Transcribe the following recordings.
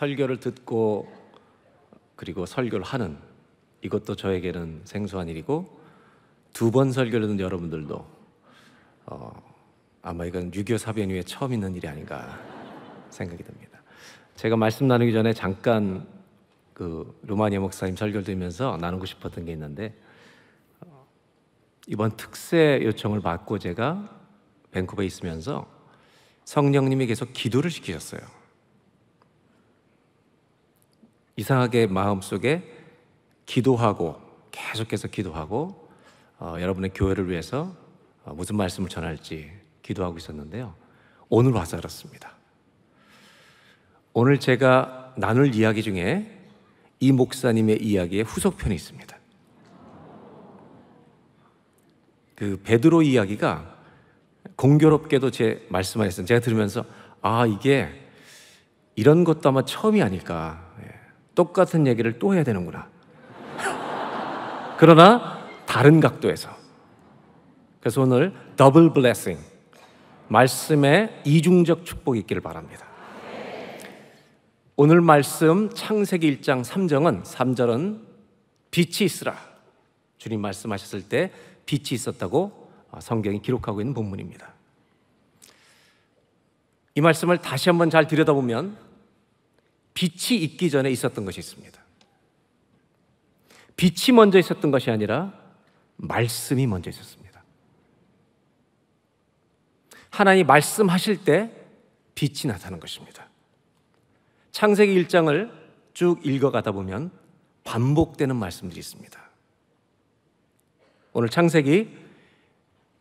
설교를 듣고 그리고 설교를 하는 이것도 저에게는 생소한 일이고 두 번 설교를 듣는 여러분들도 어, 아마 이건 6.25 사변 이후에 처음 있는 일이 아닌가 생각이 듭니다. 제가 말씀 나누기 전에 잠깐 그 루마니아 목사님 설교를 들으면서 나누고 싶었던 게 있는데 어, 이번 특세 요청을 받고 제가 밴쿠버에 있으면서 성령님이 계속 기도를 시키셨어요. 이상하게 마음속에 기도하고 계속해서 기도하고 어, 여러분의 교회를 위해서 어, 무슨 말씀을 전할지 기도하고 있었는데요. 오늘 와서 알았습니다. 오늘 제가 나눌 이야기 중에 이 목사님의 이야기의 후속편이 있습니다. 그 베드로 이야기가 공교롭게도 제 말씀 하 안에서 제가 들으면서 아 이게 이런 것도 아마 처음이 아닐까 똑같은 얘기를 또 해야 되는구나. 그러나 다른 각도에서. 그래서 오늘 더블 블레싱 말씀에 이중적 축복이 있기를 바랍니다. 오늘 말씀 창세기 1장 3정은 3절은 빛이 있으라 주님 말씀하셨을 때 빛이 있었다고 어, 성경이 기록하고 있는 본문입니다. 이 말씀을 다시 한번 잘 들여다보면 빛이 있기 전에 있었던 것이 있습니다. 빛이 먼저 있었던 것이 아니라 말씀이 먼저 있었습니다. 하나님 말씀하실 때 빛이 나타나는 것입니다. 창세기 1장을 쭉 읽어가다 보면 반복되는 말씀들이 있습니다. 오늘 창세기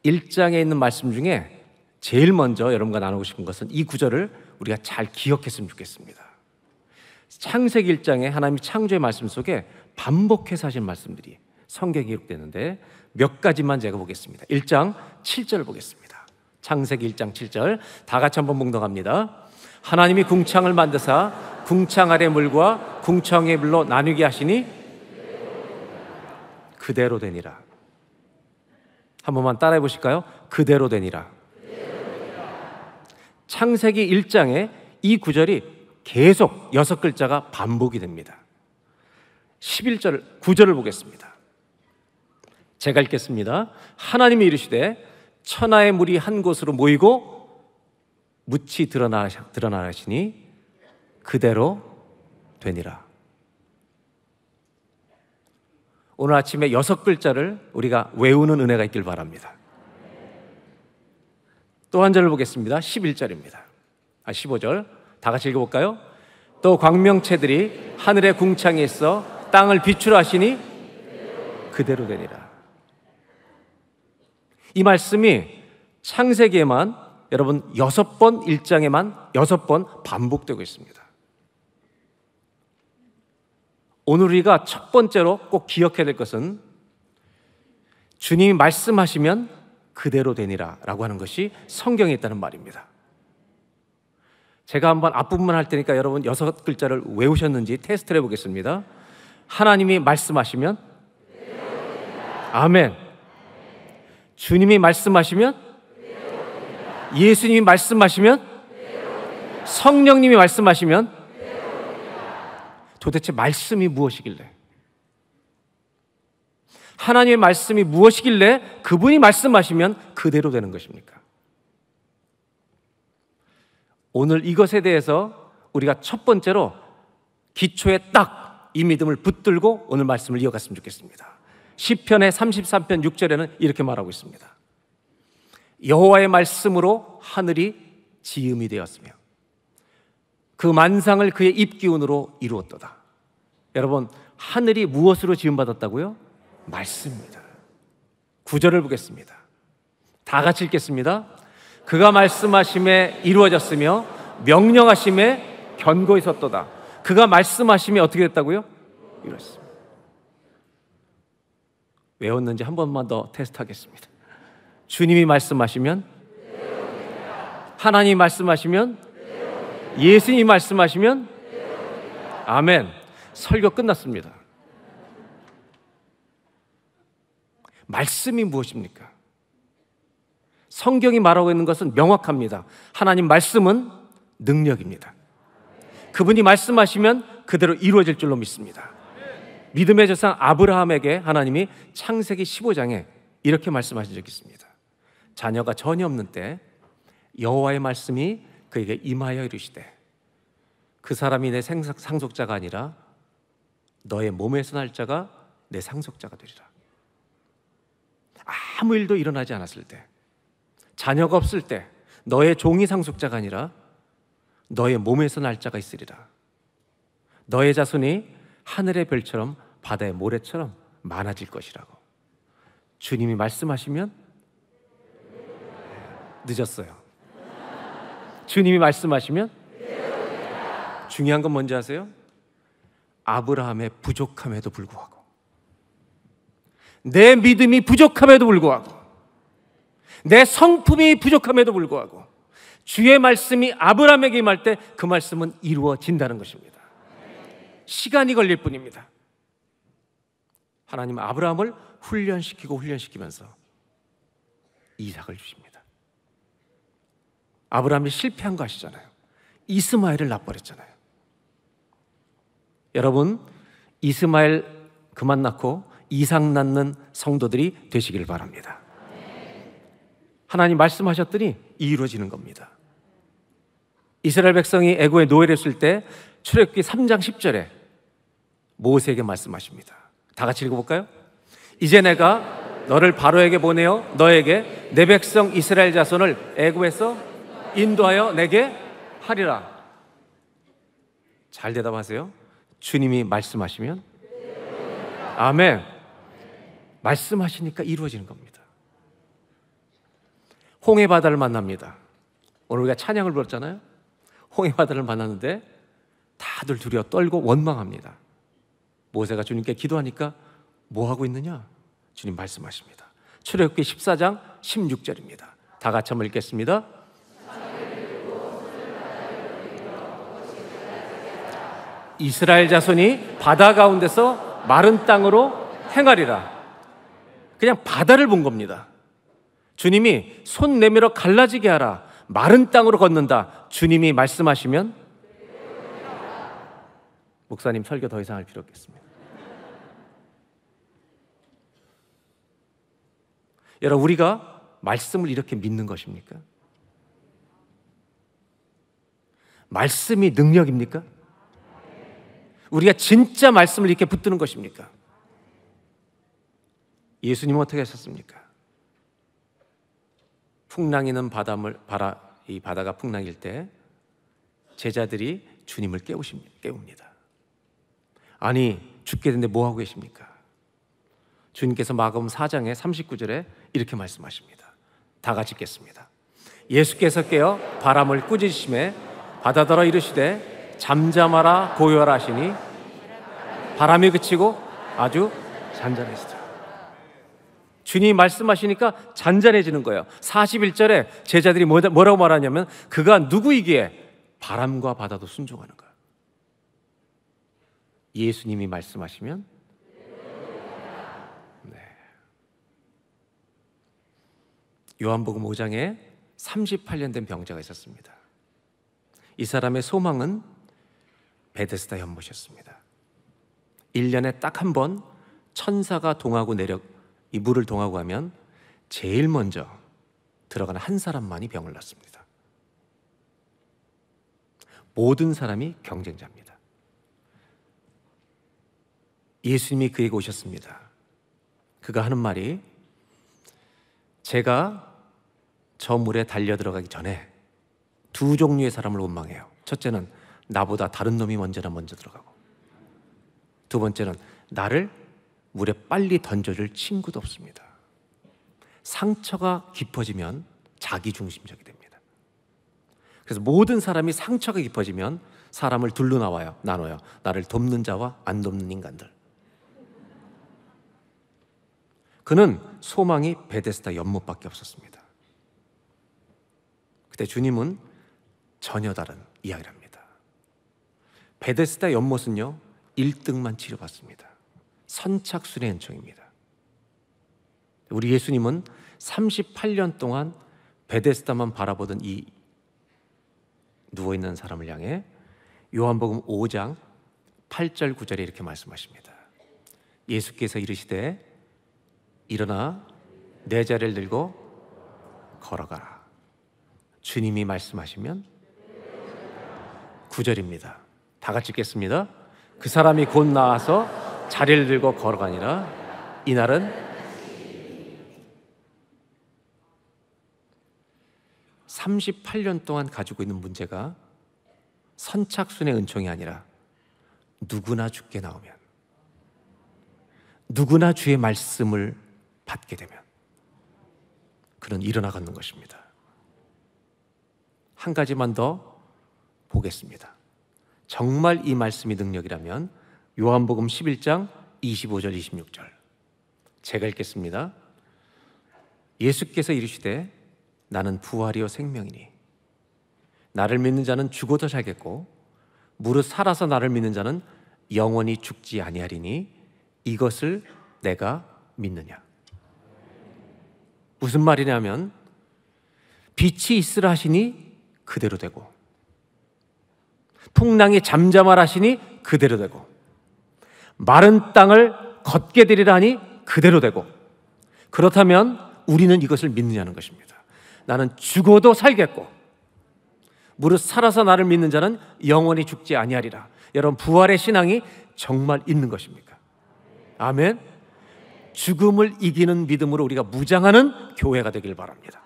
1장에 있는 말씀 중에 제일 먼저 여러분과 나누고 싶은 것은 이 구절을 우리가 잘 기억했으면 좋겠습니다. 창세기 1장에 하나님이 창조의 말씀 속에 반복해서 하신 말씀들이 성경에 기록되는데 몇 가지만 제가 보겠습니다. 1장 7절 보겠습니다. 창세기 1장 7절 다 같이 한번 봉독합니다. 하나님이 궁창을 만드사 궁창 아래 물과 궁창의 물로 나누게 하시니 그대로 되니라. 한 번만 따라해 보실까요? 그대로 되니라. 창세기 1장에 이 구절이 계속 여섯 글자가 반복이 됩니다. 11절, 9절을 보겠습니다. 제가 읽겠습니다. 하나님이 이르시되 천하의 물이 한 곳으로 모이고 묻히 드러나시니 그대로 되니라. 오늘 아침에 여섯 글자를 우리가 외우는 은혜가 있길 바랍니다. 또 한 절을 보겠습니다. 11절입니다. 아, 15절. 다 같이 읽어볼까요? 또 광명체들이 하늘의 궁창에 있어 땅을 비추라 하시니 그대로 되니라. 이 말씀이 창세기에만 여러분 여섯 번 일장에만 여섯 번 반복되고 있습니다. 오늘 우리가 첫 번째로 꼭 기억해야 될 것은 주님이 말씀하시면 그대로 되니라 라고 하는 것이 성경에 있다는 말입니다. 제가 한번 앞부분만 할 테니까 여러분 여섯 글자를 외우셨는지 테스트를 해보겠습니다. 하나님이 말씀하시면 아멘. 주님이 말씀하시면 예수님이 말씀하시면 성령님이 말씀하시면 도대체 말씀이 무엇이길래? 하나님의 말씀이 무엇이길래 그분이 말씀하시면 그대로 되는 것입니까? 오늘 이것에 대해서 우리가 첫 번째로 기초에 딱 이 믿음을 붙들고 오늘 말씀을 이어갔으면 좋겠습니다. 시편의 33편 6절에는 이렇게 말하고 있습니다. 여호와의 말씀으로 하늘이 지음이 되었으며 그 만상을 그의 입기운으로 이루었도다. 여러분, 하늘이 무엇으로 지음 받았다고요? 말씀입니다. 구절을 보겠습니다. 다 같이 읽겠습니다. 그가 말씀하심에 이루어졌으며 명령하심에 견고히 섰도다. 그가 말씀하심이 어떻게 됐다고요? 이렇습니다. 외웠는지 한 번만 더 테스트하겠습니다. 주님이 말씀하시면 하나님 말씀하시면 예수님이 말씀하시면 아멘. 설교 끝났습니다. 말씀이 무엇입니까? 성경이 말하고 있는 것은 명확합니다. 하나님 말씀은 능력입니다. 그분이 말씀하시면 그대로 이루어질 줄로 믿습니다. 믿음의 조상 아브라함에게 하나님이 창세기 15장에 이렇게 말씀하신 적이 있습니다. 자녀가 전혀 없는 때 여호와의 말씀이 그에게 임하여 이르시되 그 사람이 내 상속자가 아니라 너의 몸에서 날 자가 내 상속자가 되리라. 아무 일도 일어나지 않았을 때 자녀가 없을 때 너의 종이 상속자가 아니라 너의 몸에서 날짜가 있으리라. 너의 자손이 하늘의 별처럼 바다의 모래처럼 많아질 것이라고. 주님이 말씀하시면 늦었어요. 주님이 말씀하시면 중요한 건 뭔지 아세요? 아브라함의 부족함에도 불구하고 내 믿음이 부족함에도 불구하고 내 성품이 부족함에도 불구하고 주의 말씀이 아브라함에게 임할 때 그 말씀은 이루어진다는 것입니다. 시간이 걸릴 뿐입니다. 하나님은 아브라함을 훈련시키고 훈련시키면서 이삭을 주십니다. 아브라함이 실패한 거 아시잖아요. 이스마엘을 낳버렸잖아요. 여러분, 이스마엘 그만 낳고 이삭 낳는 성도들이 되시길 바랍니다. 하나님 말씀하셨더니 이루어지는 겁니다. 이스라엘 백성이 애고의 노예됐을 때 출애굽기 3장 10절에 모세에게 말씀하십니다. 다 같이 읽어볼까요? 이제 내가 너를 바로에게 보내어 너에게 내 백성 이스라엘 자손을 애굽에서 인도하여 내게 하리라. 잘 대답하세요. 주님이 말씀하시면 아멘. 말씀하시니까 이루어지는 겁니다. 홍해 바다를 만납니다. 오늘 우리가 찬양을 불렀잖아요. 홍해 바다를 만났는데 다들 두려워 떨고 원망합니다. 모세가 주님께 기도하니까 뭐 하고 있느냐? 주님 말씀하십니다. 출애굽기 14장 16절입니다. 다 같이 한번 읽겠습니다. 이스라엘 자손이 바다 가운데서 마른 땅으로 행하리라. 그냥 바다를 본 겁니다. 주님이 손 내밀어 갈라지게 하라. 마른 땅으로 걷는다. 주님이 말씀하시면 목사님 설교 더 이상 할 필요 없겠습니다. 여러분 우리가 말씀을 이렇게 믿는 것입니까? 말씀이 능력입니까? 우리가 진짜 말씀을 이렇게 붙드는 것입니까? 예수님은 어떻게 하셨습니까? 풍랑이는 바닷물 바라 이 바다가 풍랑일 때 제자들이 주님을 깨우십니다. 깨웁니다. 아니 죽게 됐데뭐 하고 계십니까? 주님께서 마가음 4장의 39절에 이렇게 말씀하십니다. 다 같이 읽겠습니다. 예수께서 깨어 바람을 꾸짖으심에 바다더러 이르시되 잠잠하라 고요하시니 바람이 그치고 아주 잔잔했으 주님이 말씀하시니까 잔잔해지는 거예요. 41절에 제자들이 뭐라고 말하냐면 그가 누구이기에 바람과 바다도 순종하는 거예요. 예수님이 말씀하시면 네. 요한복음 5장에 38년 된 병자가 있었습니다. 이 사람의 소망은 베데스다 연못이었습니다. 1년에 딱 한 번 천사가 동하고 내려 이 물을 동하고 하면 제일 먼저 들어가는 한 사람만이 병을 났습니다. 모든 사람이 경쟁자입니다. 예수님이 그에게 오셨습니다. 그가 하는 말이 제가 저 물에 달려 들어가기 전에 두 종류의 사람을 원망해요. 첫째는 나보다 다른 놈이 먼저나 먼저 들어가고 두 번째는 나를 물에 빨리 던져줄 친구도 없습니다. 상처가 깊어지면 자기중심적이 됩니다. 그래서 모든 사람이 상처가 깊어지면 사람을 둘로 나와요, 나눠요. 나를 돕는 자와 안 돕는 인간들. 그는 소망이 베데스다 연못밖에 없었습니다. 그때 주님은 전혀 다른 이야기를 합니다. 베데스다 연못은요, 1등만 치료받습니다. 선착순의 은총입니다. 우리 예수님은 38년 동안 베데스다만 바라보던 이 누워있는 사람을 향해 요한복음 5장 8절 9절에 이렇게 말씀하십니다. 예수께서 이르시되 일어나 내 자리를 들고 걸어가라. 주님이 말씀하시면 9절입니다. 다 같이 읽겠습니다. 그 사람이 곧 나와서 자리를 들고 걸어가니라 이날은 3 8년 동안 가지고 있는 문제가 선착순의 은총이 아니라 누구나 죽게 나오면 누구나 주의 말씀을 받게 되면 그는 일어나가는 것입니다. 한 가지만 더 보겠습니다. 정말 이 말씀이 능력이라면 요한복음 11장 25절 26절. 제가 읽겠습니다. 예수께서 이르시되 나는 부활이요 생명이니 나를 믿는 자는 죽어도 살겠고 무릇 살아서 나를 믿는 자는 영원히 죽지 아니하리니 이것을 내가 믿느냐. 무슨 말이냐면 빛이 있으라 하시니 그대로 되고 풍랑이 잠잠하라 하시니 그대로 되고 마른 땅을 걷게 되리라니 그대로 되고 그렇다면 우리는 이것을 믿느냐는 것입니다. 나는 죽어도 살겠고 무릇 살아서 나를 믿는 자는 영원히 죽지 아니하리라. 여러분 부활의 신앙이 정말 있는 것입니까? 아멘. 죽음을 이기는 믿음으로 우리가 무장하는 교회가 되길 바랍니다.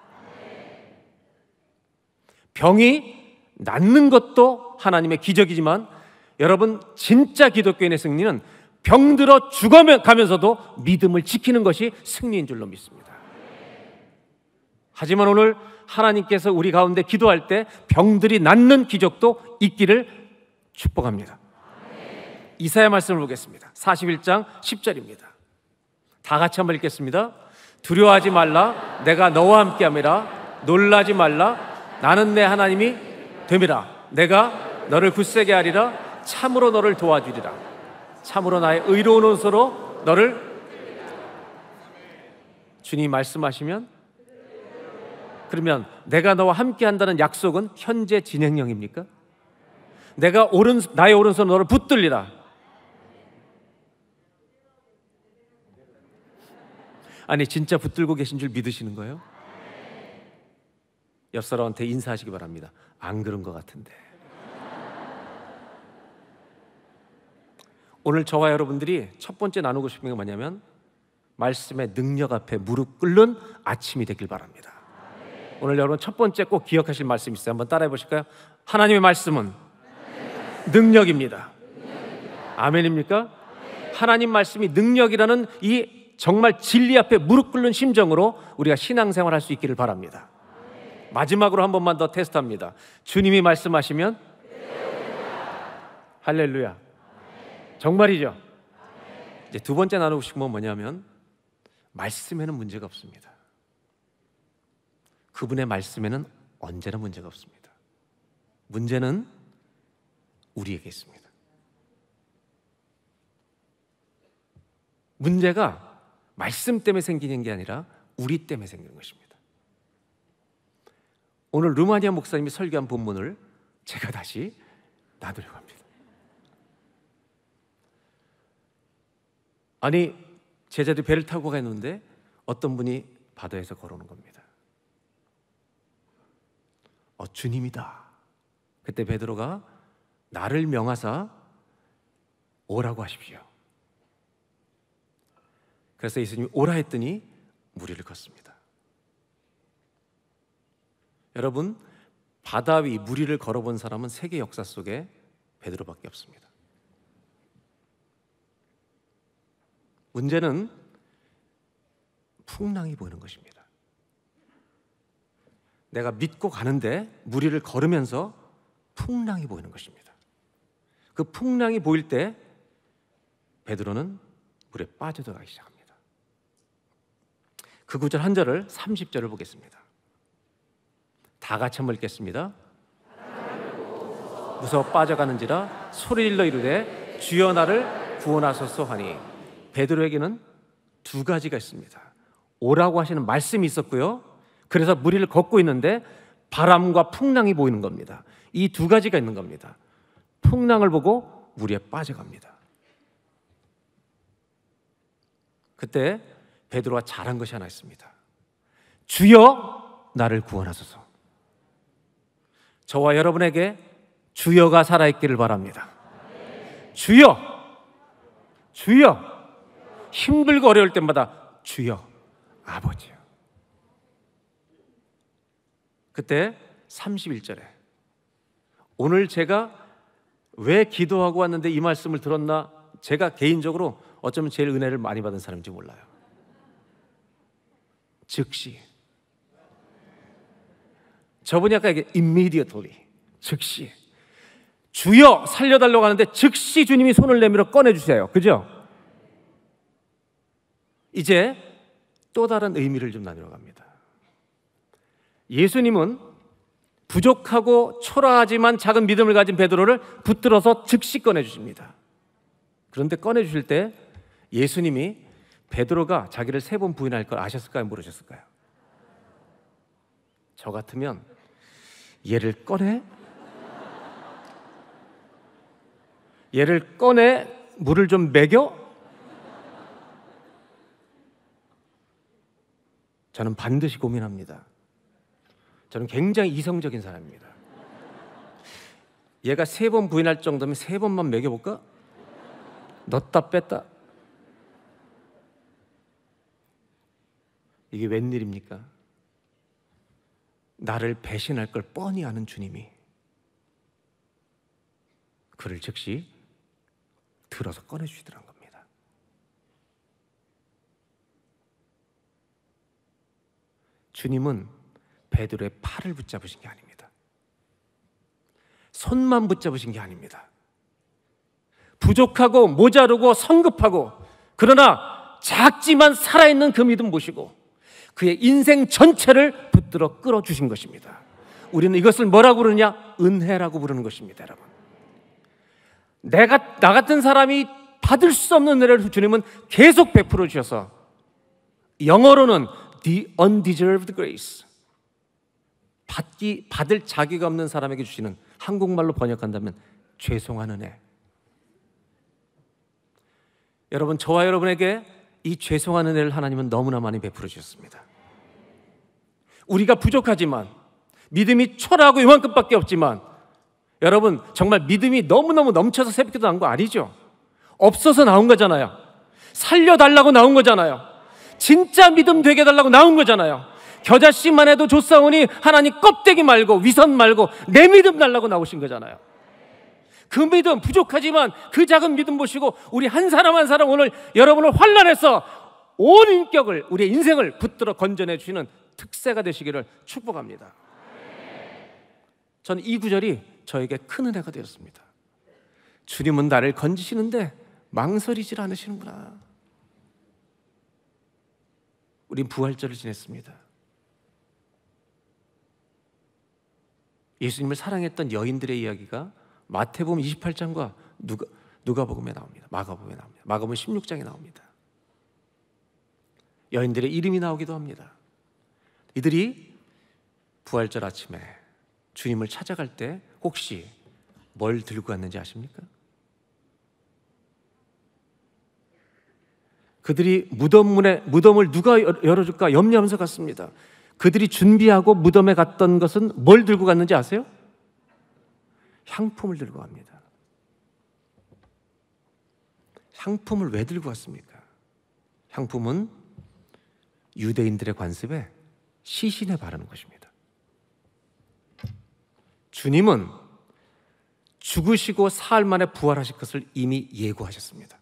병이 낫는 것도 하나님의 기적이지만 여러분 진짜 기독교인의 승리는 병들어 죽어가면서도 믿음을 지키는 것이 승리인 줄로 믿습니다. 하지만 오늘 하나님께서 우리 가운데 기도할 때 병들이 낫는 기적도 있기를 축복합니다. 이사야 말씀을 보겠습니다. 41장 10절입니다. 다 같이 한번 읽겠습니다. 두려워하지 말라. 내가 너와 함께함이라. 놀라지 말라. 나는 내 하나님이 됨이라. 내가 너를 굳세게 하리라. 참으로 너를 도와주리라. 참으로 나의 의로운 옷으로 너를 주님 말씀하시면 그러면 내가 너와 함께 한다는 약속은 현재 진행형입니까? 내가 오른 나의 오른손 너를 붙들리라. 아니 진짜 붙들고 계신 줄 믿으시는 거예요? 옆 사람한테 인사하시기 바랍니다. 안 그런 것 같은데. 오늘 저와 여러분들이 첫 번째 나누고 싶은 게 뭐냐면 말씀의 능력 앞에 무릎 꿇는 아침이 되길 바랍니다. 오늘 여러분 첫 번째 꼭 기억하실 말씀 있어요. 한번 따라해 보실까요? 하나님의 말씀은 능력입니다. 아멘입니까? 하나님 말씀이 능력이라는 이 정말 진리 앞에 무릎 꿇는 심정으로 우리가 신앙생활 할 수 있기를 바랍니다. 마지막으로 한 번만 더 테스트합니다. 주님이 말씀하시면 할렐루야. 정말이죠. 이제 두 번째 나누고 싶은 건 뭐냐면 말씀에는 문제가 없습니다. 그분의 말씀에는 언제나 문제가 없습니다. 문제는 우리에게 있습니다. 문제가 말씀 때문에 생기는 게 아니라 우리 때문에 생기는 것입니다. 오늘 루마니아 목사님이 설교한 본문을 제가 다시 나누려고 합니다. 아니 제자들이 배를 타고 가는데 어떤 분이 바다에서 걸어오는 겁니다. 어, 주님이다. 그때 베드로가 나를 명하사 오라고 하십시오. 그래서 예수님이 오라 했더니 무리를 걷습니다. 여러분 바다 위 무리를 걸어본 사람은 세계 역사 속에 베드로밖에 없습니다. 문제는 풍랑이 보이는 것입니다. 내가 믿고 가는데 무리를 걸으면서 풍랑이 보이는 것입니다. 그 풍랑이 보일 때 베드로는 물에 빠져들어가기 시작합니다. 그 구절 한 절을 30절을 보겠습니다. 다 같이 한번 읽겠습니다. 무서워 빠져가는지라 소리 질러 이르되 주여 나를 구원하소서 하니 베드로에게는 두 가지가 있습니다. 오라고 하시는 말씀이 있었고요. 그래서 무리를 걷고 있는데 바람과 풍랑이 보이는 겁니다. 이 두 가지가 있는 겁니다. 풍랑을 보고 무리에 빠져갑니다. 그때 베드로가 잘한 것이 하나 있습니다. 주여 나를 구원하소서. 저와 여러분에게 주여가 살아있기를 바랍니다. 주여, 주여. 힘들고 어려울 때마다 주여 아버지요. 그때 31절에 오늘 제가 왜 기도하고 왔는데 이 말씀을 들었나 제가 개인적으로 어쩌면 제일 은혜를 많이 받은 사람인지 몰라요. 즉시 저분이 아까 얘기 immediately 즉시 주여 살려달라고 하는데 즉시 주님이 손을 내밀어 꺼내주세요. 그죠? 이제 또 다른 의미를 좀 나누러 갑니다. 예수님은 부족하고 초라하지만 작은 믿음을 가진 베드로를 붙들어서 즉시 꺼내 주십니다. 그런데 꺼내 주실 때 예수님이 베드로가 자기를 세 번 부인할 걸 아셨을까요? 모르셨을까요? 저 같으면 얘를 꺼내 얘를 꺼내 물을 좀 먹여 저는 반드시 고민합니다. 저는 굉장히 이성적인 사람입니다. 얘가 세 번 부인할 정도면 세 번만 매겨볼까? 넣다 뺐다. 이게 웬일입니까? 나를 배신할 걸 뻔히 아는 주님이 그를 즉시 들어서 꺼내주시더란 겁니 주님은 베드로의 팔을 붙잡으신 게 아닙니다. 손만 붙잡으신 게 아닙니다. 부족하고 모자르고 성급하고 그러나 작지만 살아있는 그 믿음 보시고 그의 인생 전체를 붙들어 끌어주신 것입니다. 우리는 이것을 뭐라고 부르냐? 은혜라고 부르는 것입니다, 여러분. 내가, 나 같은 사람이 받을 수 없는 은혜를 주님은 계속 베풀어 주셔서 영어로는 the undeserved grace. 받기 받을 자격 없는 사람에게 주시는 한국말로 번역한다면 죄송한 은혜. 여러분 저와 여러분에게 이 죄송한 은혜를 하나님은 너무나 많이 베풀어 주셨습니다. 우리가 부족하지만 믿음이 초라하고 이만큼밖에 없지만 여러분 정말 믿음이 너무너무 넘쳐서 새벽기도 난 거 아니죠? 없어서 나온 거잖아요. 살려달라고 나온 거잖아요. 진짜 믿음 되게 해달라고 나온 거잖아요. 겨자씨만 해도 조사오니 하나님 껍데기 말고 위선 말고 내 믿음 달라고 나오신 거잖아요. 그 믿음 부족하지만 그 작은 믿음 보시고 우리 한 사람 한 사람 오늘 여러분을 환란에서 온 인격을 우리의 인생을 붙들어 건져내 주시는 특세가 되시기를 축복합니다. 저는 이 구절이 저에게 큰 은혜가 되었습니다. 주님은 나를 건지시는데 망설이질 않으시는구나. 우린 부활절을 지냈습니다. 예수님을 사랑했던 여인들의 이야기가 마태복음 28장과 누가 누가복음에 나옵니다. 마가복음에 나옵니다. 마가복음 16장에 나옵니다. 여인들의 이름이 나오기도 합니다. 이들이 부활절 아침에 주님을 찾아갈 때 혹시 뭘 들고 갔는지 아십니까? 그들이 무덤문에 무덤을 누가 열어줄까 염려하면서 갔습니다. 그들이 준비하고 무덤에 갔던 것은 뭘 들고 갔는지 아세요? 향품을 들고 갑니다. 향품을 왜 들고 갔습니까? 향품은 유대인들의 관습에 시신에 바르는 것입니다. 주님은 죽으시고 사흘 만에 부활하실 것을 이미 예고하셨습니다.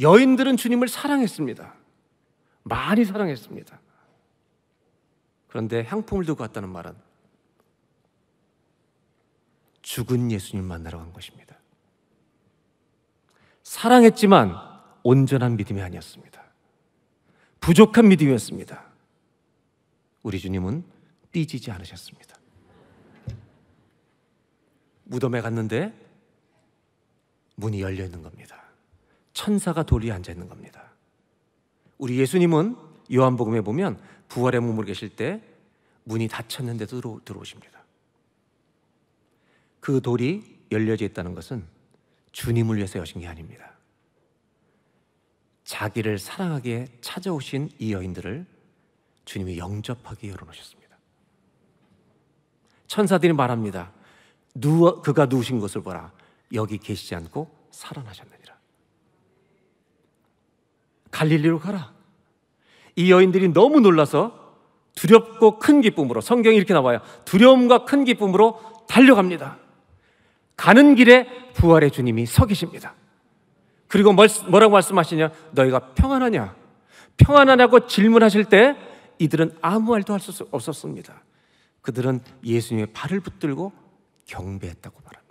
여인들은 주님을 사랑했습니다. 많이 사랑했습니다. 그런데 향품을 들고 왔다는 말은 죽은 예수님 만나러 간 것입니다. 사랑했지만 온전한 믿음이 아니었습니다. 부족한 믿음이었습니다. 우리 주님은 삐지지 않으셨습니다. 무덤에 갔는데 문이 열려 있는 겁니다. 천사가 돌이 앉아 있는 겁니다. 우리 예수님은 요한복음에 보면 부활의 몸으로 계실 때 문이 닫혔는데도 들어오십니다. 그 돌이 열려져 있다는 것은 주님을 위해서 여신 게 아닙니다. 자기를 사랑하게 찾아오신 이 여인들을 주님이 영접하게 열어놓으셨습니다. 천사들이 말합니다. 누워, 그가 누우신 것을 보라. 여기 계시지 않고 살아나셨네. 갈릴리로 가라. 이 여인들이 너무 놀라서 두렵고 큰 기쁨으로 성경이 이렇게 나와요. 두려움과 큰 기쁨으로 달려갑니다. 가는 길에 부활의 주님이 서 계십니다. 그리고 뭐라고 말씀하시냐? 너희가 평안하냐? 평안하냐고 질문하실 때 이들은 아무 말도 할 수 없었습니다. 그들은 예수님의 발을 붙들고 경배했다고 말합니다.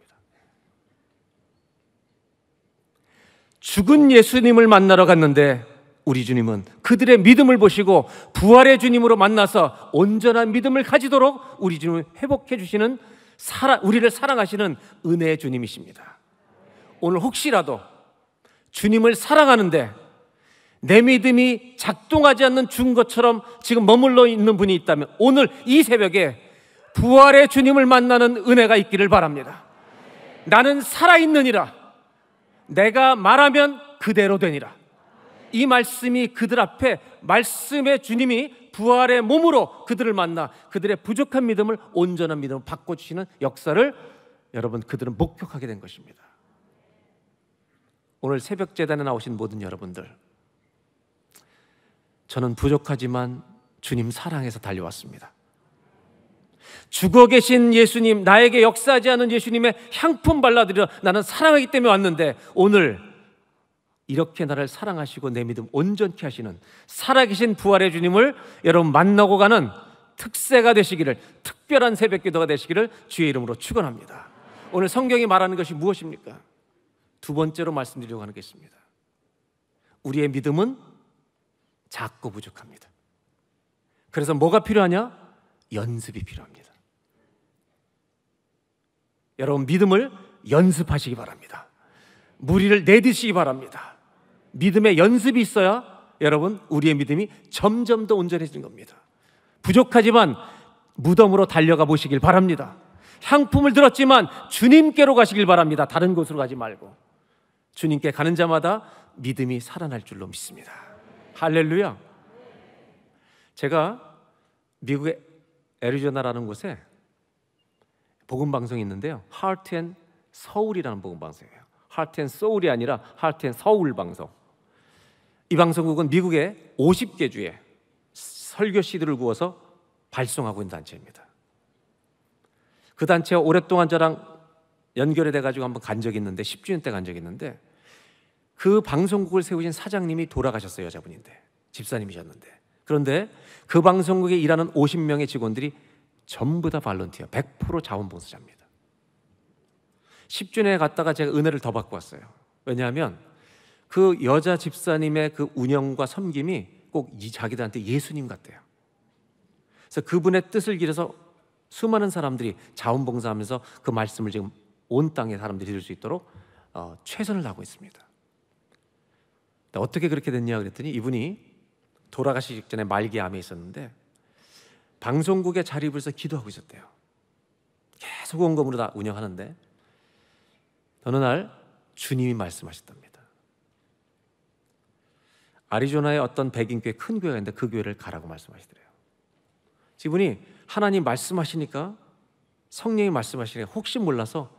죽은 예수님을 만나러 갔는데 우리 주님은 그들의 믿음을 보시고 부활의 주님으로 만나서 온전한 믿음을 가지도록 우리 주님을 회복해 주시는 사랑, 우리를 사랑하시는 은혜의 주님이십니다. 오늘 혹시라도 주님을 사랑하는데 내 믿음이 작동하지 않는 중것처럼 지금 머물러 있는 분이 있다면 오늘 이 새벽에 부활의 주님을 만나는 은혜가 있기를 바랍니다. 나는 살아있느니라. 내가 말하면 그대로 되니라. 이 말씀이 그들 앞에 말씀의 주님이 부활의 몸으로 그들을 만나 그들의 부족한 믿음을 온전한 믿음으로 바꿔주시는 역사를 여러분 그들은 목격하게 된 것입니다. 오늘 새벽 재단에 나오신 모든 여러분들 저는 부족하지만 주님 사랑해서 달려왔습니다. 죽어 계신 예수님, 나에게 역사하지 않은 예수님의 향품 발라드려 나는 사랑하기 때문에 왔는데 오늘 이렇게 나를 사랑하시고 내 믿음 온전케 하시는 살아계신 부활의 주님을 여러분 만나고 가는 특세가 되시기를 특별한 새벽 기도가 되시기를 주의 이름으로 축원합니다. 오늘 성경이 말하는 것이 무엇입니까? 두 번째로 말씀드리려고 하는 것입니다 우리의 믿음은 작고 부족합니다. 그래서 뭐가 필요하냐? 연습이 필요합니다. 여러분 믿음을 연습하시기 바랍니다. 무리를 내딛시기 바랍니다. 믿음의 연습이 있어야 여러분 우리의 믿음이 점점 더 온전해지는 겁니다. 부족하지만 무덤으로 달려가 보시길 바랍니다. 향품을 들었지만 주님께로 가시길 바랍니다. 다른 곳으로 가지 말고 주님께 가는 자마다 믿음이 살아날 줄로 믿습니다. 할렐루야. 제가 미국의 애리조나라는 곳에 복음 방송이 있는데요. 하트앤 서울이라는 복음 방송이에요. 하트앤 서울이 아니라 하트앤 서울 방송. 이 방송국은 미국의 50개 주에 설교 시 d 를 구워서 발송하고 있는 단체입니다. 그 단체와 오랫동안 저랑 연결이 돼가지고 한번 간 적이 있는데 10주년 때 간 적이 있는데 그 방송국을 세우신 사장님이 돌아가셨어요 여자분인데 집사님이셨는데 그런데 그 방송국에 일하는 50명의 직원들이 전부 다 발론티어 100% 자원봉사자입니다 10주년에 갔다가 제가 은혜를 더 받고 왔어요 왜냐하면 그 여자 집사님의 그 운영과 섬김이 꼭 이 자기들한테 예수님 같대요. 그래서 그분의 뜻을 기려서 수많은 사람들이 자원봉사하면서 그 말씀을 지금 온 땅의 사람들이 들을 수 있도록 어, 최선을 다하고 있습니다. 어떻게 그렇게 됐냐 그랬더니 이분이 돌아가시기 전에 말기 암에 있었는데 방송국에 자립을 해서 기도하고 있었대요. 계속 원금으로 다 운영하는데 어느 날 주님이 말씀하셨답니다. 아리조나의 어떤 백인 교회 큰 교회가 있는데 그 교회를 가라고 말씀하시더래요. 이분이 하나님 말씀하시니까 성령이 말씀하시니까 혹시 몰라서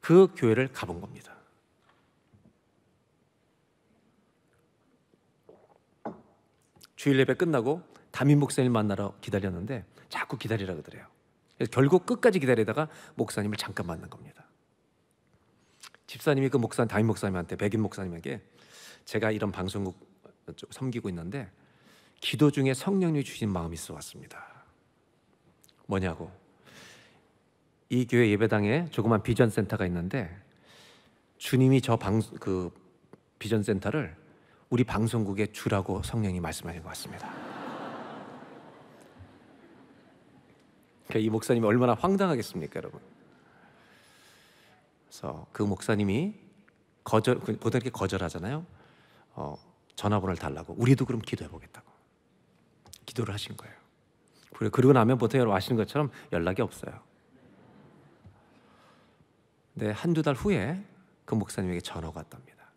그 교회를 가본 겁니다. 주일 예배 끝나고 담임 목사님 만나러 기다렸는데 자꾸 기다리라 그러더래요. 그래서 결국 끝까지 기다리다가 목사님을 잠깐 만난 겁니다. 집사님이 그 목사 담임 목사님한테 백인 목사님에게 제가 이런 방송국 섬기고 있는데 기도 중에 성령님이 주신 마음이 쏘았습니다. 뭐냐고 이 교회 예배당에 조그만 비전 센터가 있는데 주님이 저 방 그 비전 센터를 우리 방송국에 주라고 성령이 말씀하신 것 같습니다. 그러니까 이 목사님이 얼마나 황당하겠습니까, 여러분? 그래서 그 목사님이 거절 그 보통 이렇게 거절하잖아요. 어, 전화번호를 달라고 우리도 그럼 기도해 보겠다고 기도를 하신 거예요. 그리고 나면 보통 여러분 아시는 것처럼 연락이 없어요. 근데 한두 달 후에 그 목사님에게 전화가 왔답니다.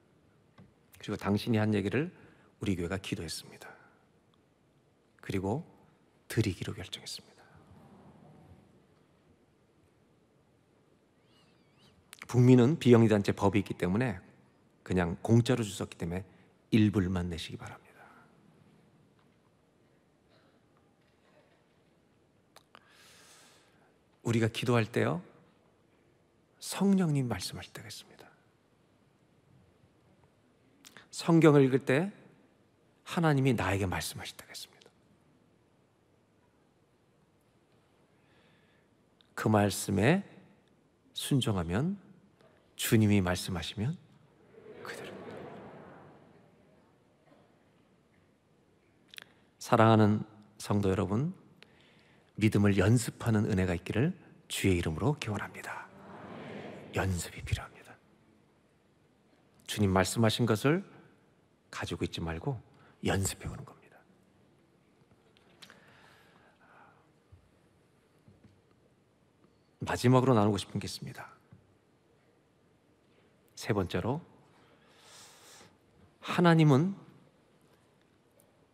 그리고 당신이 한 얘기를 우리 교회가 기도했습니다. 그리고 드리기로 결정했습니다. 북미는 비영리단체 법이 있기 때문에 그냥 공짜로 주셨기 때문에 일불만 내시기 바랍니다. 우리가 기도할 때요, 성령님 말씀할 때가 있습니다. 성경을 읽을 때 하나님이 나에게 말씀하실 때가 있습니다. 그 말씀에 순종하면 주님이 말씀하시면 사랑하는 성도 여러분, 믿음을 연습하는 은혜가 있기를 주의 이름으로 기원합니다. 연습이 필요합니다. 주님 말씀하신 것을 가지고 있지 말고 연습해 오는 겁니다. 마지막으로 나누고 싶은 게 있습니다. 세 번째로 하나님은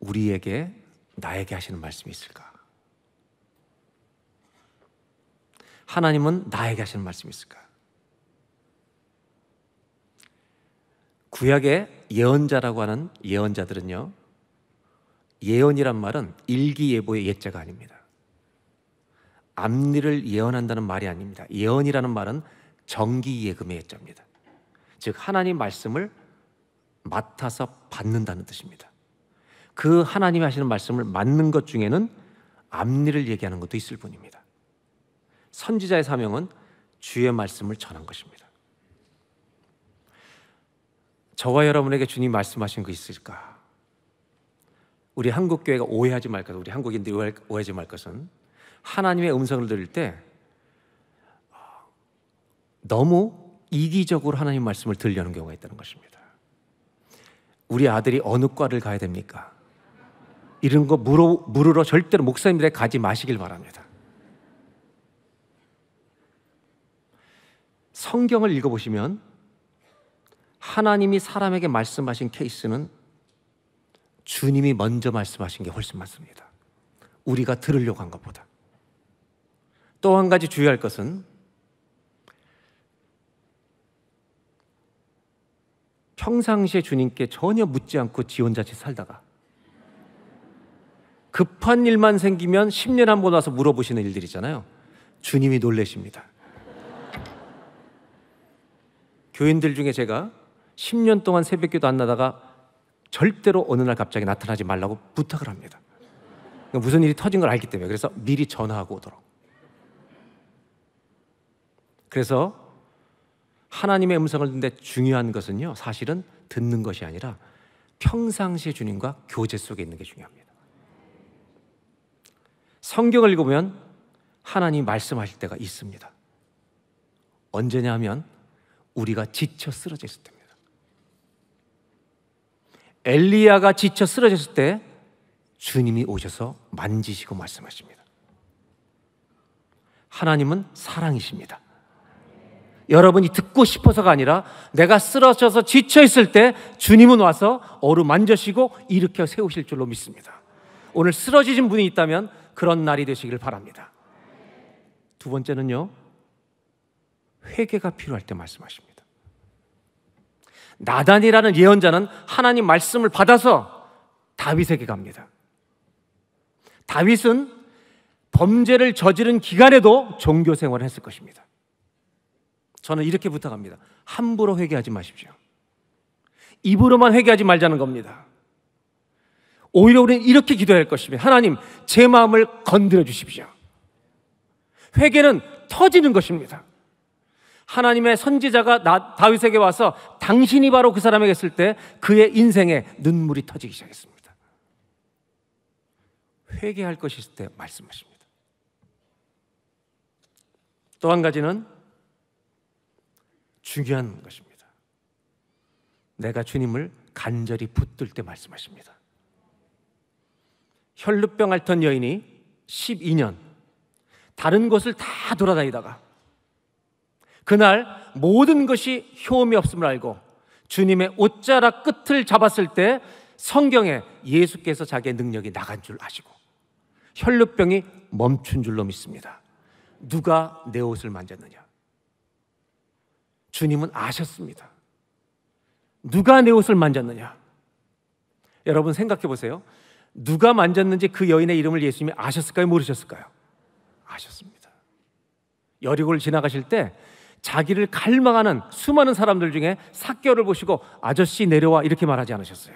우리에게 나에게 하시는 말씀이 있을까? 하나님은 나에게 하시는 말씀이 있을까? 구약의 예언자라고 하는 예언자들은요. 예언이란 말은 일기예보의 예자가 아닙니다. 앞니를 예언한다는 말이 아닙니다. 예언이라는 말은 정기예금의 예자입니다. 즉 하나님 말씀을 맡아서 받는다는 뜻입니다. 그 하나님이 하시는 말씀을 맞는 것 중에는 앞니를 얘기하는 것도 있을 뿐입니다. 선지자의 사명은 주의 말씀을 전한 것입니다. 저와 여러분에게 주님 말씀하신 거 있을까? 우리 한국 교회가 오해하지 말 것, 우리 한국인들이 오해하지 말 것은 하나님의 음성을 들을 때 너무 이기적으로 하나님 말씀을 들려는 경우가 있다는 것입니다. 우리 아들이 어느 과를 가야 됩니까? 이런 거 물어, 물으러 절대로 목사님들에 가지 마시길 바랍니다. 성경을 읽어보시면 하나님이 사람에게 말씀하신 케이스는 주님이 먼저 말씀하신 게 훨씬 많습니다. 우리가 들으려고 한 것보다. 또 한 가지 주의할 것은 평상시에 주님께 전혀 묻지 않고 지 혼자 살다가 급한 일만 생기면 10년 한번 와서 물어보시는 일들이잖아요. 주님이 놀래십니다. 교인들 중에 제가 10년 동안 새벽기도 안 나다가 절대로 어느 날 갑자기 나타나지 말라고 부탁을 합니다. 그러니까 무슨 일이 터진 걸 알기 때문에 그래서 미리 전화하고 오도록. 그래서 하나님의 음성을 듣는데 중요한 것은요, 사실은 듣는 것이 아니라 평상시에 주님과 교제 속에 있는 게 중요합니다. 성경을 읽으면 하나님 말씀하실 때가 있습니다. 언제냐 하면 우리가 지쳐 쓰러졌을 때입니다. 엘리야가 지쳐 쓰러졌을 때 주님이 오셔서 만지시고 말씀하십니다. 하나님은 사랑이십니다. 여러분이 듣고 싶어서가 아니라 내가 쓰러져서 지쳐 있을 때 주님은 와서 어루 만져시고 일으켜 세우실 줄로 믿습니다. 오늘 쓰러지신 분이 있다면 그런 날이 되시길 바랍니다. 두 번째는요. 회개가 필요할 때 말씀하십니다. 나단이라는 예언자는 하나님 말씀을 받아서 다윗에게 갑니다. 다윗은 범죄를 저지른 기간에도 종교 생활을 했을 것입니다. 저는 이렇게 부탁합니다. 함부로 회개하지 마십시오. 입으로만 회개하지 말자는 겁니다. 오히려 우리는 이렇게 기도해야 할 것입니다. 하나님, 제 마음을 건드려 주십시오. 회개는 터지는 것입니다. 하나님의 선지자가 나, 다윗에게 와서 당신이 바로 그 사람에게 있을 때 그의 인생에 눈물이 터지기 시작했습니다. 회개할 것이 있을 때 말씀하십니다. 또 한 가지는 중요한 것입니다. 내가 주님을 간절히 붙들 때 말씀하십니다. 혈루병 앓던 여인이 12년 다른 곳을 다 돌아다니다가 그날 모든 것이 효험이 없음을 알고 주님의 옷자락 끝을 잡았을 때 성경에 예수께서 자기의 능력이 나간 줄 아시고 혈루병이 멈춘 줄로 믿습니다. 누가 내 옷을 만졌느냐? 주님은 아셨습니다. 누가 내 옷을 만졌느냐? 여러분 생각해 보세요. 누가 만졌는지 그 여인의 이름을 예수님이 아셨을까요? 모르셨을까요? 아셨습니다. 여리고를 지나가실 때 자기를 갈망하는 수많은 사람들 중에 사교를 보시고 아저씨 내려와 이렇게 말하지 않으셨어요.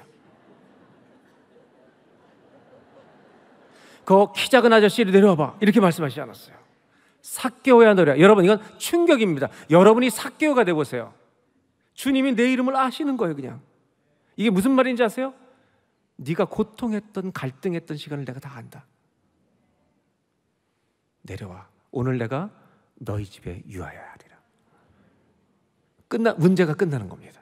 그 키 작은 아저씨 를 내려와봐 이렇게 말씀하시지 않았어요. 사교야 노래. 여러분 이건 충격입니다. 여러분이 사교가 돼 보세요. 주님이 내 이름을 아시는 거예요, 그냥. 이게 무슨 말인지 아세요? 네가 고통했던 갈등했던 시간을 내가 다 안다. 내려와. 오늘 내가 너희 집에 유하여 야 하리라. 끝나 문제가 끝나는 겁니다.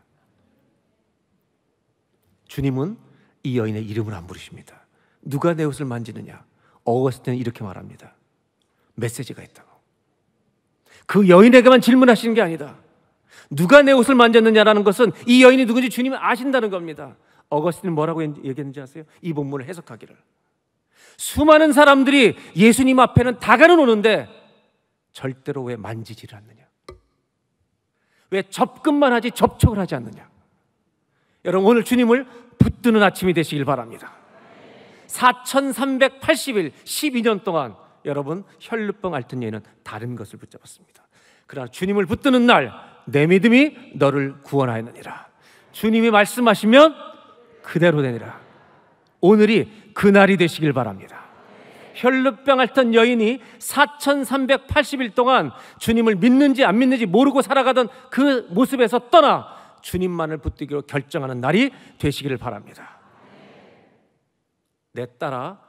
주님은 이 여인의 이름을 안 부르십니다. 누가 내 옷을 만지느냐? 어거스틴 때는 이렇게 말합니다. 메시지가 있다고. 그 여인에게만 질문하시는 게 아니다. 누가 내 옷을 만졌느냐라는 것은 이 여인이 누군지 주님이 아신다는 겁니다. 어거스틴은 뭐라고 얘기했는지 아세요? 이 본문을 해석하기를. 수많은 사람들이 예수님 앞에는 다가는 오는데 절대로 왜 만지지를 않느냐? 왜 접근만 하지 접촉을 하지 않느냐? 여러분 오늘 주님을 붙드는 아침이 되시길 바랍니다. 4,380일 12년 동안 여러분 혈루병 알튼예는 다른 것을 붙잡았습니다. 그러나 주님을 붙드는 날 내 믿음이 너를 구원하였느니라. 주님이 말씀하시면 그대로 되니라. 오늘이 그날이 되시길 바랍니다. 혈루병 앓던 여인이 4,380일 동안 주님을 믿는지 안 믿는지 모르고 살아가던 그 모습에서 떠나 주님만을 붙들기로 결정하는 날이 되시기 바랍니다. 내 딸아,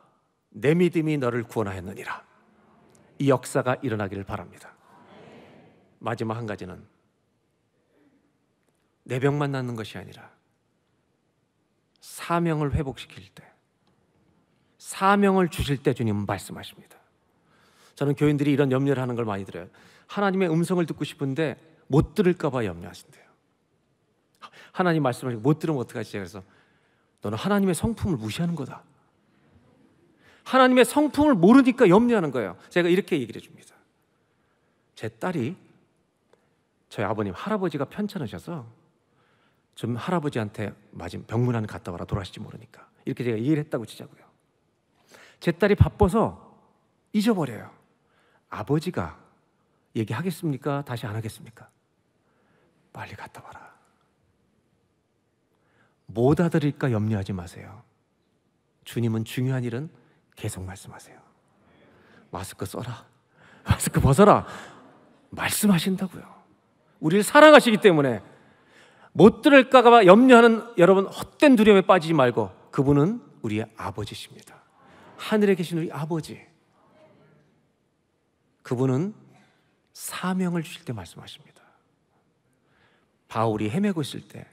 내 믿음이 너를 구원하였느니라. 이 역사가 일어나기를 바랍니다. 마지막 한 가지는 내 병만 낫는 것이 아니라 사명을 회복시킬 때, 사명을 주실 때 주님은 말씀하십니다. 저는 교인들이 이런 염려를 하는 걸 많이 들어요. 하나님의 음성을 듣고 싶은데 못 들을까봐 염려하신대요. 하나님 말씀을 못 들으면 어떡하지? 그래서 너는 하나님의 성품을 무시하는 거다. 하나님의 성품을 모르니까 염려하는 거예요. 제가 이렇게 얘기를 해줍니다. 제 딸이 저희 아버님 할아버지가 편찮으셔서 좀 할아버지한테 맞은 병문안 갔다 와라 돌아가실지 모르니까 이렇게 제가 얘기를 했다고 치자고요. 제 딸이 바빠서 잊어버려요. 아버지가 얘기하겠습니까? 다시 안 하겠습니까? 빨리 갔다 와라. 못 아들일까 염려하지 마세요. 주님은 중요한 일은 계속 말씀하세요. 마스크 써라. 마스크 벗어라. 말씀하신다고요. 우리를 사랑하시기 때문에 못 들을까봐 염려하는 여러분 헛된 두려움에 빠지지 말고 그분은 우리의 아버지십니다. 하늘에 계신 우리 아버지. 그분은 사명을 주실 때 말씀하십니다. 바울이 헤매고 있을 때,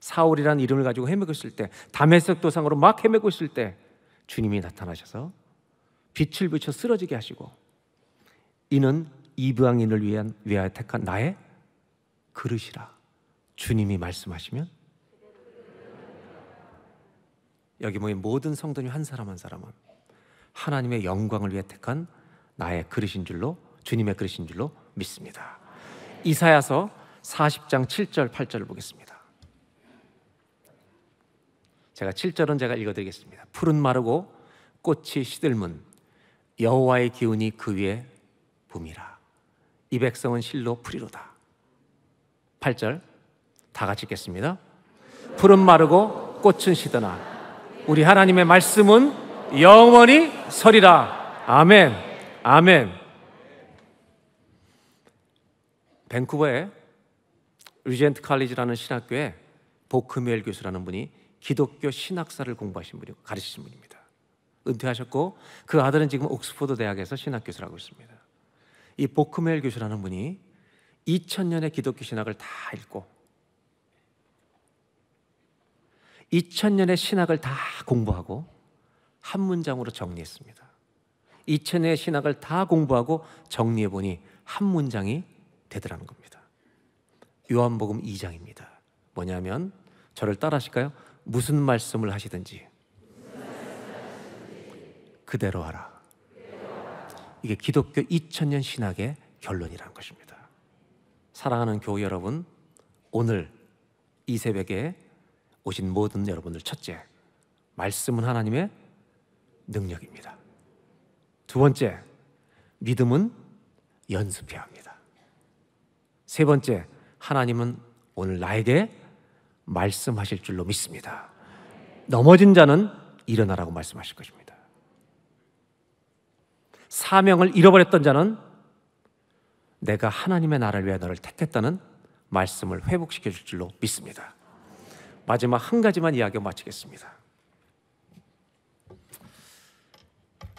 사울이라는 이름을 가지고 헤매고 있을 때, 담에색 도상으로 막 헤매고 있을 때, 주님이 나타나셔서 빛을 비춰 쓰러지게 하시고, 이는 이방인을 위한 위하여 택한 나의 그릇이라. 주님이 말씀하시면 여기 모인 모든 성도님 한 사람 한 사람은 하나님의 영광을 위해 택한 나의 그릇인 줄로 주님의 그릇인 줄로 믿습니다. 이사야서 40장 7절 8절을 보겠습니다. 제가 7절은 제가 읽어 드리겠습니다. 푸른 마르고 꽃이 시들문 여호와의 기운이 그 위에 붐이라. 이 백성은 실로 풀이로다. 8절 다 같이 읽겠습니다. 푸른 마르고 꽃은 시드나 우리 하나님의 말씀은 영원히 서리라. 아멘. 아멘. 밴쿠버의 리젠트 칼리지라는 신학교에 보크멜 교수라는 분이 기독교 신학사를 공부하신 분이고 가르치신 분입니다. 은퇴하셨고 그 아들은 지금 옥스퍼드 대학에서 신학교수를 하고 있습니다. 이 보크멜 교수라는 분이 2000년의 기독교 신학을 다 읽고 2000년의 신학을 다 공부하고 한 문장으로 정리했습니다. 2000년의 신학을 다 공부하고 정리해 보니 한 문장이 되더라는 겁니다. 요한복음 2장입니다. 뭐냐면 저를 따라 하실까요? 무슨 말씀을 하시든지 그대로 하라. 이게 기독교 2000년 신학의 결론이라는 것입니다. 사랑하는 교우 여러분, 오늘 이 새벽에 오신 모든 여러분들 첫째, 말씀은 하나님의 능력입니다. 두 번째, 믿음은 연습해야 합니다. 세 번째, 하나님은 오늘 나에게 말씀하실 줄로 믿습니다. 넘어진 자는 일어나라고 말씀하실 것입니다. 사명을 잃어버렸던 자는 내가 하나님의 나라를 위해 너를 택했다는 말씀을 회복시켜 줄 줄로 믿습니다. 마지막 한 가지만 이야기하 마치겠습니다.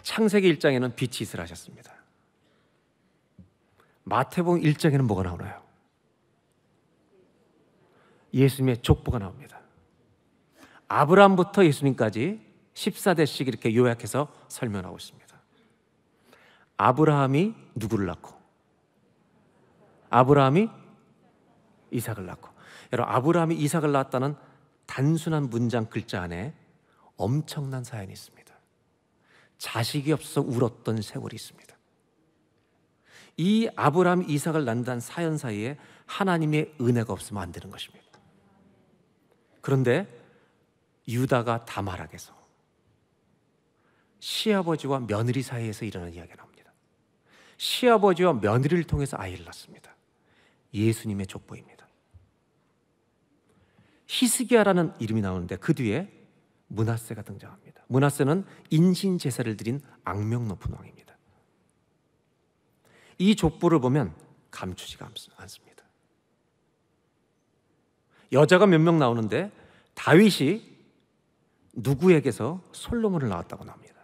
창세기 1장에는 빛이 있으라 하셨습니다. 마태복음 1장에는 뭐가 나오나요? 예수님의 족보가 나옵니다. 아브라함부터 예수님까지 14대씩 이렇게 요약해서 설명하고 있습니다. 아브라함이 누구를 낳고 아브라함이 이삭을 낳고 여러분 아브라함이 이삭을 낳았다는 단순한 문장 글자 안에 엄청난 사연이 있습니다. 자식이 없어 울었던 세월이 있습니다. 이 아브라함 이삭을 낳다는 사연 사이에 하나님의 은혜가 없으면 안 되는 것입니다. 그런데 유다가 다말하게서 시아버지와 며느리 사이에서 일어난 이야기가 나옵니다. 시아버지와 며느리를 통해서 아이를 낳습니다. 예수님의 족보입니다. 히스기야라는 이름이 나오는데 그 뒤에 문하세가 등장합니다. 문하세는 인신 제사를 드린 악명 높은 왕입니다. 이 족보를 보면 감추지가 않습니다. 여자가 몇 명 나오는데 다윗이 누구에게서 솔로몬을 낳았다고 나옵니다.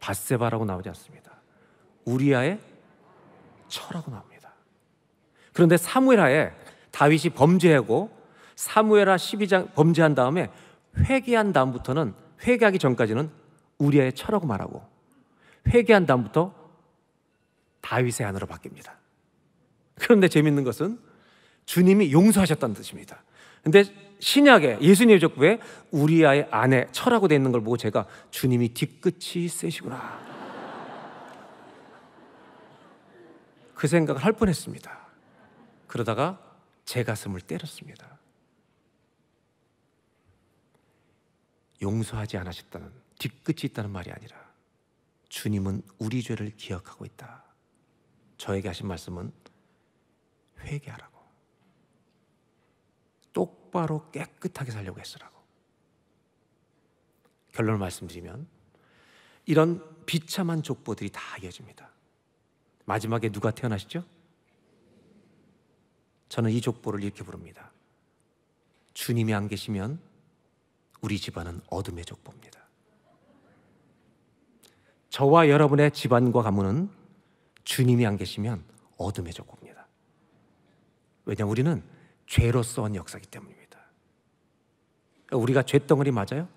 바세바라고 나오지 않습니다. 우리아의 처라고 나옵니다. 그런데 사무엘하에 다윗이 범죄하고 사무엘하 12장 범죄한 다음에 회개한 다음부터는 회개하기 전까지는 우리의 처라고 말하고 회개한 다음부터 다윗의 안으로 바뀝니다. 그런데 재밌는 것은 주님이 용서하셨다는 뜻입니다. 근데 신약에 예수님의 적부에 우리아의 아내 처라고 되어 있는 걸 보고 제가 주님이 뒤끝이 세시구나. 그 생각을 할 뻔했습니다. 그러다가 제 가슴을 때렸습니다. 용서하지 않으셨다는 뒤끝이 있다는 말이 아니라 주님은 우리 죄를 기억하고 있다. 저에게 하신 말씀은 회개하라고. 똑바로 깨끗하게 살려고 했으라고. 결론을 말씀드리면 이런 비참한 족보들이 다 이어집니다. 마지막에 누가 태어나시죠? 저는 이 족보를 이렇게 부릅니다. 주님이 안 계시면 우리 집안은 어둠의 족보입니다. 저와 여러분의 집안과 가문은 주님이 안 계시면 어둠의 족보입니다. 왜냐 우리는 죄로서 한 역사이기 때문입니다. 우리가 죄덩어리 맞아요?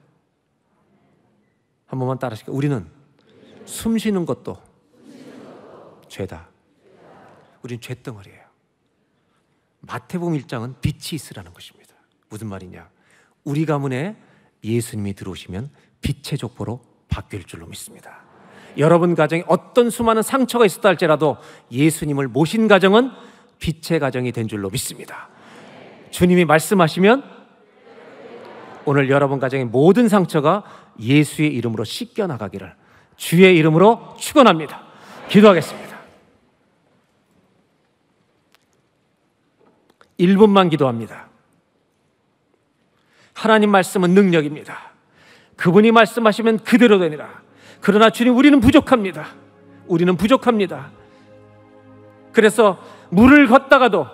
한 번만 따라하실까요? 우리는 숨 쉬는 것도 죄다. 네. 우린 죄덩어리예요. 마태복음 1장은 빛이 있으라는 것입니다. 무슨 말이냐? 우리 가문에 예수님이 들어오시면 빛의 족보로 바뀔 줄로 믿습니다. 여러분 가정에 어떤 수많은 상처가 있었다 할지라도 예수님을 모신 가정은 빛의 가정이 된 줄로 믿습니다. 주님이 말씀하시면 오늘 여러분 가정의 모든 상처가 예수의 이름으로 씻겨 나가기를 주의 이름으로 축원합니다. 기도하겠습니다. 1분만 기도합니다. 하나님 말씀은 능력입니다. 그분이 말씀하시면 그대로 되니라. 그러나 주님 우리는 부족합니다. 우리는 부족합니다. 그래서 물을 걷다가도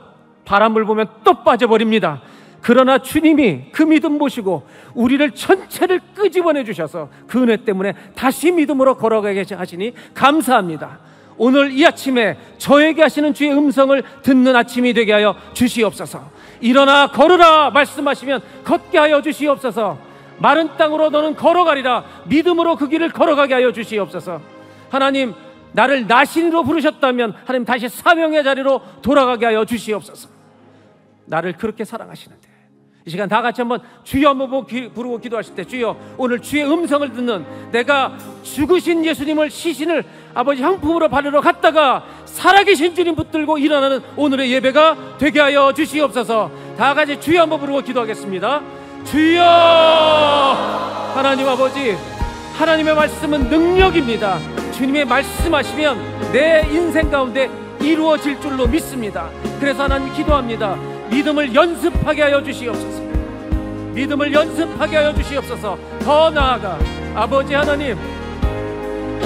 바람을 보면 또 빠져버립니다. 그러나 주님이 그 믿음 보시고 우리를 전체를 끄집어내 주셔서 그 은혜 때문에 다시 믿음으로 걸어가게 하시니 감사합니다. 오늘 이 아침에 저에게 하시는 주의 음성을 듣는 아침이 되게 하여 주시옵소서. 일어나 걸으라 말씀하시면 걷게 하여 주시옵소서. 마른 땅으로 너는 걸어가리라 믿음으로 그 길을 걸어가게 하여 주시옵소서. 하나님 나를 나신으로 부르셨다면 하나님 다시 사명의 자리로 돌아가게 하여 주시옵소서. 나를 그렇게 사랑하시는데 이 시간 다 같이 한번 주여 한번 부르고 기도하실 때 주여 오늘 주의 음성을 듣는 내가 죽으신 예수님을 시신을 아버지 형품으로 바르러 갔다가 살아계신 주님 붙들고 일어나는 오늘의 예배가 되게 하여 주시옵소서 다 같이 주여 한번 부르고 기도하겠습니다 주여 하나님 아버지 하나님의 말씀은 능력입니다 주님의 말씀하시면 내 인생 가운데 이루어질 줄로 믿습니다 그래서 하나님 기도합니다 믿음을 연습하게 하여 주시옵소서. 믿음을 연습하게 하여 주시옵소서. 더 나아가 아버지 하나님,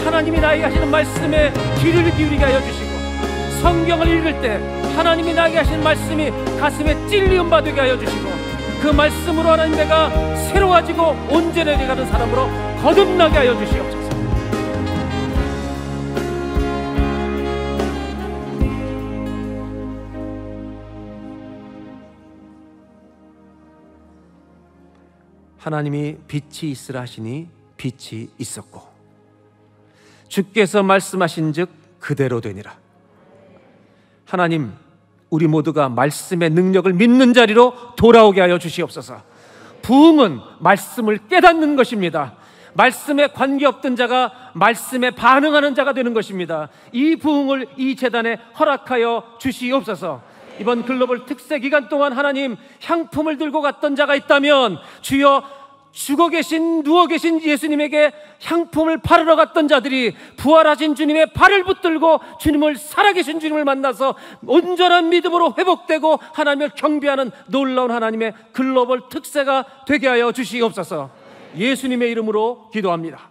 하나님이 나에게 하시는 말씀에 귀를 기울이게 하여 주시고 성경을 읽을 때 하나님이 나에게 하시는 말씀이 가슴에 찔리움 받게 하여 주시고 그 말씀으로 하나님 내가 새로워지고 온전하게 가는 사람으로 거듭나게 하여 주시옵소서. 하나님이 빛이 있으라 하시니 빛이 있었고 주께서 말씀하신즉 그대로 되니라. 하나님 우리 모두가 말씀의 능력을 믿는 자리로 돌아오게 하여 주시옵소서. 부흥은 말씀을 깨닫는 것입니다. 말씀에 관계없던 자가 말씀에 반응하는 자가 되는 것입니다. 이 부흥을 이 재단에 허락하여 주시옵소서. 이번 글로벌 특세 기간 동안 하나님 향품을 들고 갔던 자가 있다면 주여 죽어 계신 누워 계신 예수님에게 향품을 팔르러 갔던 자들이 부활하신 주님의 발을 붙들고 주님을 살아계신 주님을 만나서 온전한 믿음으로 회복되고 하나님을 경배하는 놀라운 하나님의 글로벌 특세가 되게 하여 주시옵소서. 예수님의 이름으로 기도합니다.